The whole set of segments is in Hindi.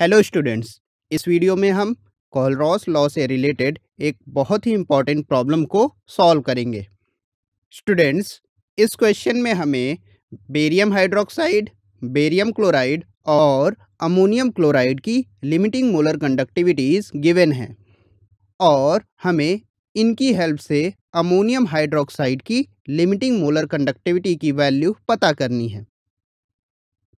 हेलो स्टूडेंट्स इस वीडियो में हम कॉलरॉस लॉ से रिलेटेड एक बहुत ही इम्पॉर्टेंट प्रॉब्लम को सॉल्व करेंगे स्टूडेंट्स इस क्वेश्चन में हमें बेरियम हाइड्रोक्साइड बेरियम क्लोराइड और अमोनियम क्लोराइड की लिमिटिंग मोलर कंडक्टिविटीज़ गिवन हैं और हमें इनकी हेल्प से अमोनियम हाइड्रोक्साइड की लिमिटिंग मोलर कंडक्टिविटी की वैल्यू पता करनी है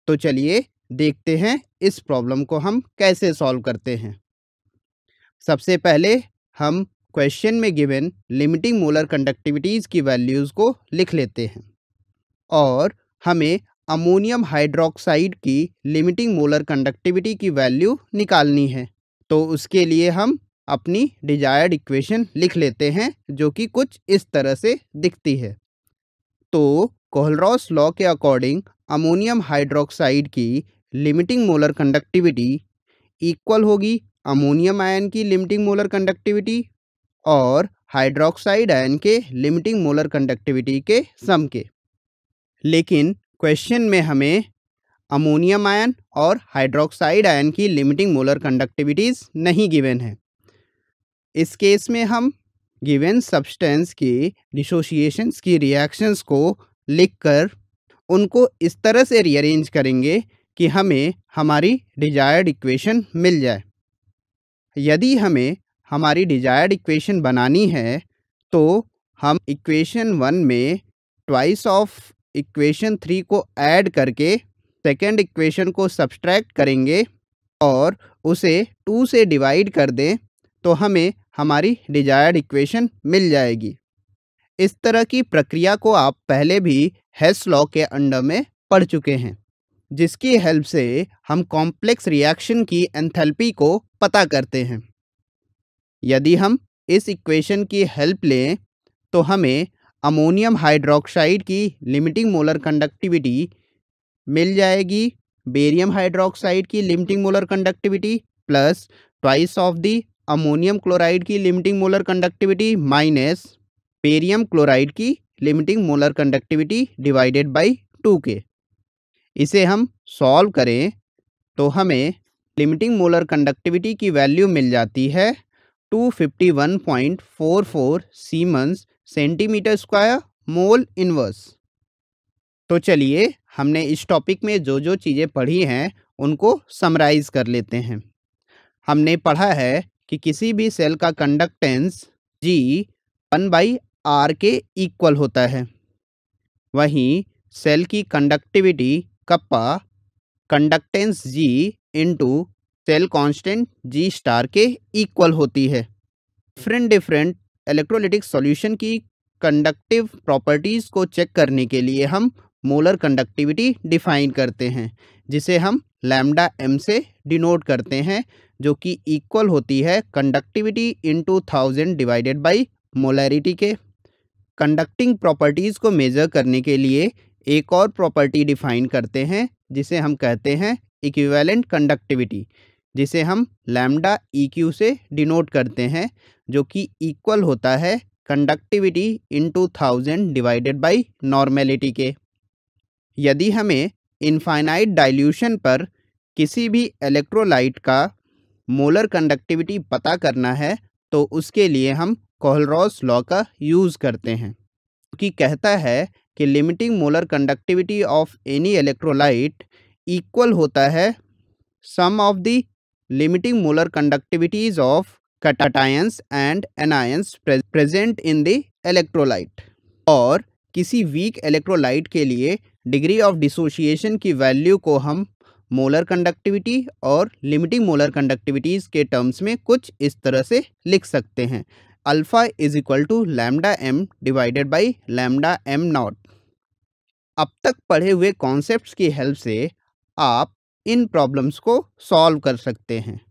तो चलिए देखते हैं इस प्रॉब्लम को हम कैसे सॉल्व करते हैं सबसे पहले हम क्वेश्चन में गिवन लिमिटिंग मोलर कंडक्टिविटीज़ की वैल्यूज़ को लिख लेते हैं और हमें अमोनियम हाइड्रोक्साइड की लिमिटिंग मोलर कंडक्टिविटी की वैल्यू निकालनी है तो उसके लिए हम अपनी डिजायर्ड इक्वेशन लिख लेते हैं जो कि कुछ इस तरह से दिखती है तो कोहलरॉस लॉ के अकॉर्डिंग अमोनियम हाइड्रोक्साइड की लिमिटिंग मोलर कंडक्टिविटी इक्वल होगी अमोनियम आयन की लिमिटिंग मोलर कंडक्टिविटी और हाइड्रोक्साइड आयन के लिमिटिंग मोलर कंडक्टिविटी के सम के लेकिन क्वेश्चन में हमें अमोनियम आयन और हाइड्रोक्साइड आयन की लिमिटिंग मोलर कंडक्टिविटीज़ नहीं गिवन है इस केस में हम गिवन सब्सटेंस के डिसोसिएशंस की रिएक्शंस को लिखकर उनको इस तरह से रीअरेंज करेंगे कि हमें हमारी डिजायर्ड इक्वेशन मिल जाए यदि हमें हमारी डिजायर्ड इक्वेशन बनानी है तो हम इक्वेशन वन में ट्वाइस ऑफ इक्वेशन थ्री को ऐड करके सेकेंड इक्वेशन को सब्सट्रैक्ट करेंगे और उसे टू से डिवाइड कर दें तो हमें हमारी डिजायर्ड इक्वेशन मिल जाएगी इस तरह की प्रक्रिया को आप पहले भी हैस लॉ के अंडर में पढ़ चुके हैं जिसकी हेल्प से हम कॉम्प्लेक्स रिएक्शन की एंथैल्पी को पता करते हैं यदि हम इस इक्वेशन की हेल्प लें तो हमें अमोनियम हाइड्रोक्साइड की लिमिटिंग मोलर कंडक्टिविटी मिल जाएगी बेरियम हाइड्रोक्साइड की limiting molar conductivity plus twice of the ammonium chloride की limiting molar conductivity minus barium chloride की limiting molar conductivity divided by two के इसे हम सॉल्व करें तो हमें लिमिटिंग मोलर कंडक्टिविटी की वैल्यू मिल जाती है 251.44 siemens centimetre square mole inverse तो चलिए हमने इस टॉपिक में जो जो चीज़ें पढ़ी हैं उनको समराइज़ कर लेते हैं हमने पढ़ा है कि किसी भी सेल का conductance G one by R के इक्वल होता है वहीं सेल की conductivity kappa conductance G into cell constant G star के इक्वल होती है डिफरेंट डिफरेंट इलेक्ट्रोलिटिक सॉल्यूशन की कंडक्टिव प्रॉपर्टीज़ को चेक करने के लिए हम मोलर कंडक्टिविटी डिफाइन करते हैं जिसे हम लैम्डा एम से डिनोट करते हैं जो कि इक्वल होती है conductivity two thousand divided by molarity के कंडक्टिंग प्रॉपर्टीज़ को मेज़र करने के लिए एक और प्रॉपर्टी डिफाइन करते हैं जिसे हम कहते हैं इक्विवेलेंट कंडक्टिविटी जिसे हम लैम्डा ई e से डिनोट करते हैं जो कि इक्वल होता है conductivity into thousand divided by normality के यदि हमें इनफाइनाइट डाइल्यूशन पर किसी भी इलेक्ट्रोलाइट का मोलर कंडक्टिविटी पता करना है तो उसके लिए हम कोहलरॉस लॉ का यूज़ करते हैं कि कहता है कि limiting molar conductivity of any electrolyte equal होता है sum of the limiting molar conductivities of cations and anions present in the electrolyte और किसी वीक इलेक्ट्रोलाइट के लिए डिग्री ऑफ डिसोशिएशन की वैल्यू को हम मोलर कंडक्टिविटी और लिमिटिंग मोलर कंडक्टिविटीज़ के टर्म्स में कुछ इस तरह से लिख सकते हैं alpha is equal to lambda M divided by lambda M naught अब तक पढ़े हुए कॉन्सेप्ट्स की हेल्प से आप इन प्रॉब्लम्स को सॉल्व कर सकते हैं